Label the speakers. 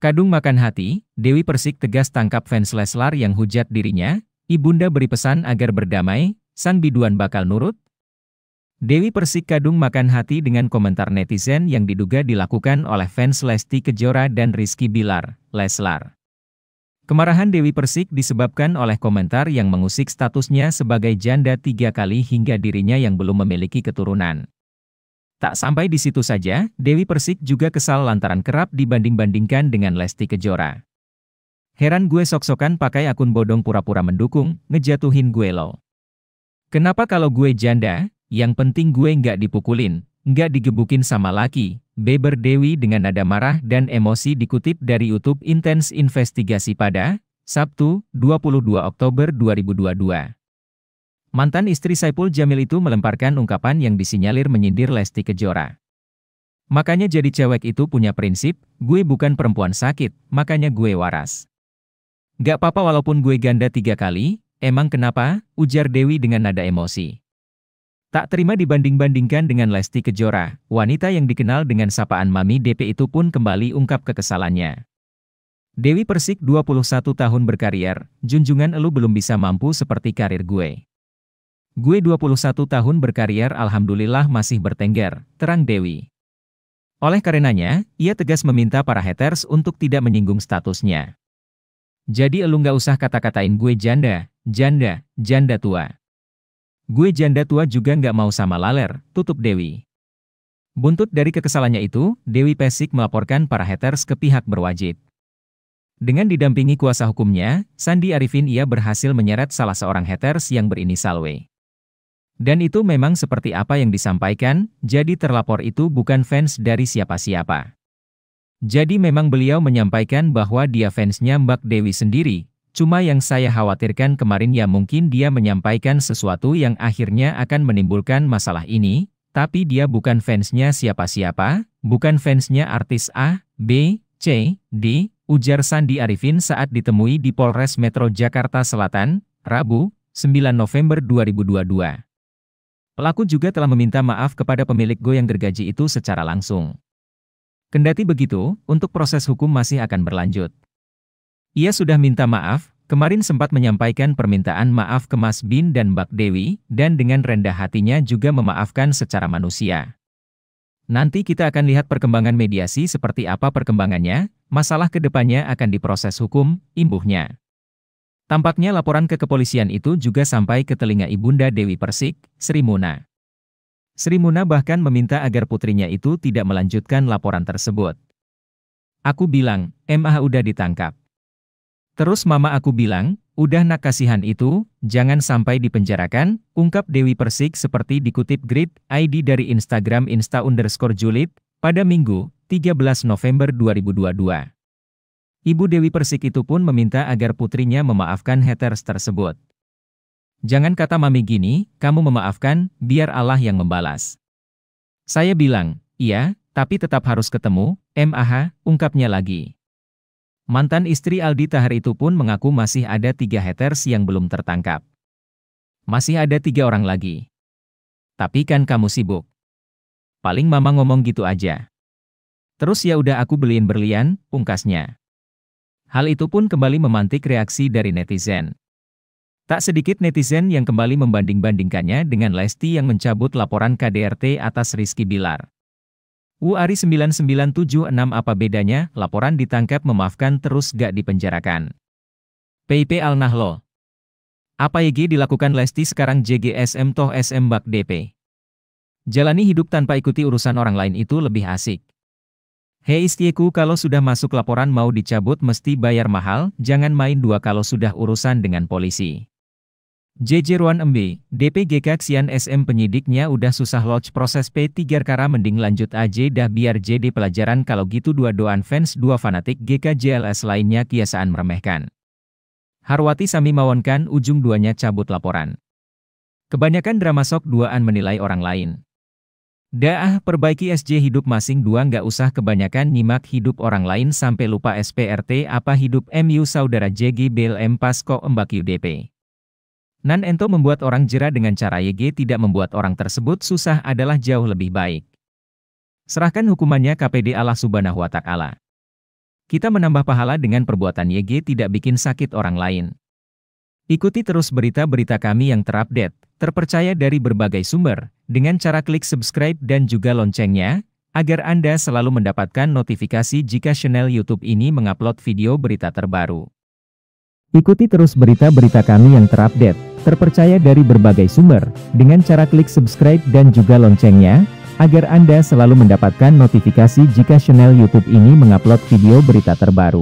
Speaker 1: Kadung makan hati, Dewi Persik tegas tangkap fans Leslar yang hujat dirinya, Ibunda beri pesan agar berdamai, sang biduan bakal nurut. Dewi Persik kadung makan hati dengan komentar netizen yang diduga dilakukan oleh fans Lesti Kejora dan Rizky Bilar, Leslar. Kemarahan Dewi Persik disebabkan oleh komentar yang mengusik statusnya sebagai janda tiga kali hingga dirinya yang belum memiliki keturunan. Tak sampai di situ saja, Dewi Persik juga kesal lantaran kerap dibanding-bandingkan dengan Lesti Kejora. Heran gue sok-sokan pakai akun bodong pura-pura mendukung, ngejatuhin gue lo. Kenapa kalau gue janda, yang penting gue nggak dipukulin, nggak digebukin sama laki, Beber Dewi dengan nada marah dan emosi dikutip dari YouTube Intens Investigasi pada Sabtu, 22 Oktober 2022. Mantan istri Saipul Jamil itu melemparkan ungkapan yang disinyalir menyindir Lesti Kejora. Makanya jadi cewek itu punya prinsip, gue bukan perempuan sakit, makanya gue waras. Gak apa-apa walaupun gue ganda tiga kali, emang kenapa? Ujar Dewi dengan nada emosi. Tak terima dibanding-bandingkan dengan Lesti Kejora, wanita yang dikenal dengan sapaan Mami DP itu pun kembali ungkap kekesalannya. Dewi Persik 21 tahun berkarier, junjungan elu belum bisa mampu seperti karir gue. Gue 21 tahun berkarier alhamdulillah masih bertengger, terang Dewi. Oleh karenanya, ia tegas meminta para haters untuk tidak menyinggung statusnya. Jadi elu nggak usah kata-katain gue janda, janda, janda tua. Gue janda tua juga nggak mau sama laler, tutup Dewi. Buntut dari kekesalannya itu, Dewi Pesik melaporkan para haters ke pihak berwajib. Dengan didampingi kuasa hukumnya, Sandi Arifin ia berhasil menyeret salah seorang haters yang berinisial W. Dan itu memang seperti apa yang disampaikan, jadi terlapor itu bukan fans dari siapa-siapa. Jadi memang beliau menyampaikan bahwa dia fansnya Mbak Dewi sendiri, Cuma yang saya khawatirkan kemarin ya mungkin dia menyampaikan sesuatu yang akhirnya akan menimbulkan masalah ini, tapi dia bukan fansnya siapa-siapa, bukan fansnya artis A, B, C, D, ujar Sandi Arifin saat ditemui di Polres Metro Jakarta Selatan, Rabu, 9 November 2022. Pelaku juga telah meminta maaf kepada pemilik goyang gergaji itu secara langsung. Kendati begitu, untuk proses hukum masih akan berlanjut. Ia sudah minta maaf, kemarin sempat menyampaikan permintaan maaf ke Mas Bin dan Mbak Dewi, dan dengan rendah hatinya juga memaafkan secara manusia. Nanti kita akan lihat perkembangan mediasi seperti apa perkembangannya, masalah kedepannya akan diproses hukum, imbuhnya. Tampaknya laporan ke kepolisian itu juga sampai ke telinga Ibunda Dewi Persik, Sri Muna. Sri Muna bahkan meminta agar putrinya itu tidak melanjutkan laporan tersebut. Aku bilang, Mah udah ditangkap. Terus mama aku bilang, udah nak kasihan itu, jangan sampai dipenjarakan, ungkap Dewi Persik seperti dikutip grid ID dari Instagram insta underscore julid, pada Minggu, 13 November 2022. Ibu Dewi Persik itu pun meminta agar putrinya memaafkan haters tersebut. Jangan kata mami gini, kamu memaafkan, biar Allah yang membalas. Saya bilang, iya, tapi tetap harus ketemu, MAH, ungkapnya lagi. Mantan istri Aldi Tahar itu pun mengaku masih ada tiga haters yang belum tertangkap. Masih ada tiga orang lagi. Tapi kan kamu sibuk. Paling mama ngomong gitu aja. Terus ya udah aku beliin berlian, pungkasnya. Hal itu pun kembali memantik reaksi dari netizen. Tak sedikit netizen yang kembali membanding-bandingkannya dengan Lesti yang mencabut laporan KDRT atas Rizky Bilar. UARI 9976 apa bedanya, laporan ditangkap memaafkan terus gak dipenjarakan. PIP Al-Nahlo Apa YG dilakukan Lesti sekarang JGSM toh SM bak DP? Jalani hidup tanpa ikuti urusan orang lain itu lebih asik. Hei istieku kalau sudah masuk laporan mau dicabut mesti bayar mahal, jangan main dua kalau sudah urusan dengan polisi. JJ Ruan MB, DPGK Xian SM penyidiknya udah susah lodge proses P3 kara mending lanjut aja dah biar JD pelajaran kalau gitu dua doan fans dua fanatik GK JLS lainnya kiasaan meremehkan. Harwati Sami mawonkan ujung duanya cabut laporan. Kebanyakan drama sok duaan menilai orang lain. Dah ah, perbaiki SJ hidup masing dua nggak usah kebanyakan nyimak hidup orang lain sampai lupa SPRT apa hidup MU saudara JG BLM pas kok embak UDP. Nan Ento membuat orang jera dengan cara YG tidak membuat orang tersebut susah adalah jauh lebih baik. Serahkan hukumannya KPD Allah Subhanahu wa Ta'ala. Kita menambah pahala dengan perbuatan YG tidak bikin sakit orang lain. Ikuti terus berita-berita kami yang terupdate, terpercaya dari berbagai sumber, dengan cara klik subscribe dan juga loncengnya, agar Anda selalu mendapatkan notifikasi jika channel YouTube ini mengupload video berita terbaru. Ikuti terus berita-berita kami yang terupdate, terpercaya dari berbagai sumber, dengan cara klik subscribe dan juga loncengnya, agar Anda selalu mendapatkan notifikasi jika channel YouTube ini mengupload video berita terbaru.